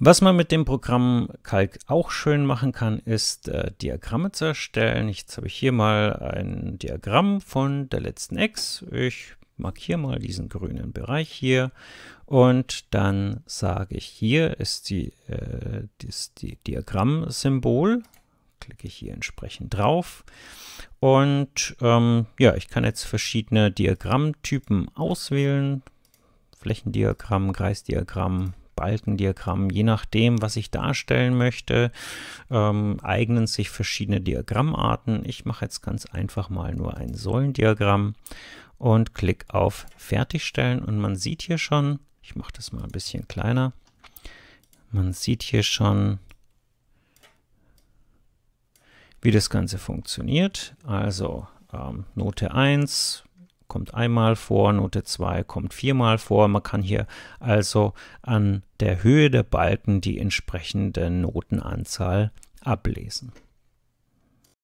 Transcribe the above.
Was man mit dem Programm Kalk auch schön machen kann, ist äh, Diagramme zu erstellen. Jetzt habe ich hier mal ein Diagramm von der letzten X. Ich markiere mal diesen grünen Bereich hier und dann sage ich, hier ist die, äh, das die diagramm Klicke ich hier entsprechend drauf. Und ähm, ja, ich kann jetzt verschiedene Diagrammtypen auswählen. Flächendiagramm, Kreisdiagramm, Balkendiagramm. Je nachdem, was ich darstellen möchte, ähm, eignen sich verschiedene Diagrammarten. Ich mache jetzt ganz einfach mal nur ein Säulendiagramm und klicke auf Fertigstellen und man sieht hier schon, ich mache das mal ein bisschen kleiner, man sieht hier schon, wie das Ganze funktioniert. Also ähm, Note 1, kommt einmal vor, Note 2 kommt viermal vor. Man kann hier also an der Höhe der Balken die entsprechende Notenanzahl ablesen.